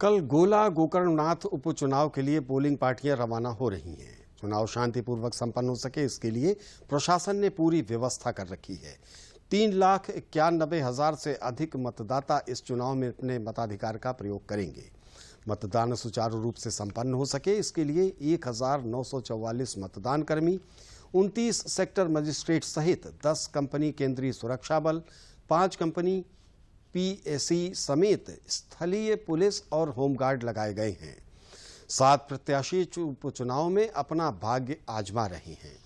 कल गोला गोकर्णनाथ उपचुनाव के लिए पोलिंग पार्टियां रवाना हो रही हैं चुनाव शांतिपूर्वक संपन्न हो सके इसके लिए प्रशासन ने पूरी व्यवस्था कर रखी है तीन लाख इक्यानबे हजार से अधिक मतदाता इस चुनाव में अपने मताधिकार का प्रयोग करेंगे मतदान सुचारू रूप से संपन्न हो सके इसके लिए एक हजार नौ सौ चौवालीस मतदान कर्मी उनतीस सेक्टर मजिस्ट्रेट सहित दस कंपनी केंद्रीय सुरक्षा बल पांच कंपनी पीएसी समेत स्थलीय पुलिस और होमगार्ड लगाए गए हैं सात प्रत्याशी उपचुनाव में अपना भाग्य आजमा रहे हैं